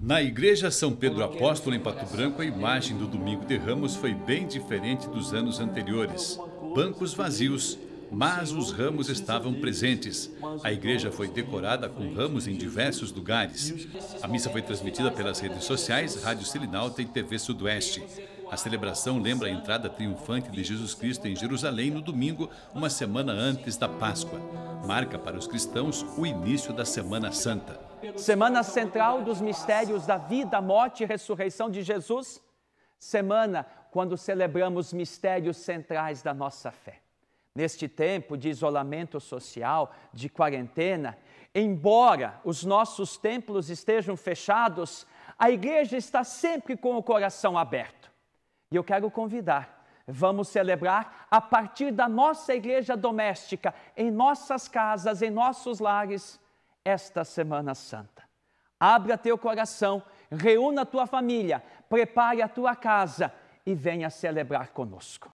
Na Igreja São Pedro Apóstolo, em Pato Branco, a imagem do Domingo de Ramos foi bem diferente dos anos anteriores. Bancos vazios, mas os ramos estavam presentes. A igreja foi decorada com ramos em diversos lugares. A missa foi transmitida pelas redes sociais, Rádio Silinalta e TV Sudoeste. A celebração lembra a entrada triunfante de Jesus Cristo em Jerusalém no domingo, uma semana antes da Páscoa. Marca para os cristãos o início da Semana Santa semana central dos mistérios da vida, morte e ressurreição de Jesus, semana quando celebramos mistérios centrais da nossa fé. Neste tempo de isolamento social, de quarentena, embora os nossos templos estejam fechados, a igreja está sempre com o coração aberto. E eu quero convidar vamos celebrar a partir da nossa igreja doméstica, em nossas casas, em nossos lares, esta Semana Santa. Abra teu coração, reúna a tua família, prepare a tua casa e venha celebrar conosco.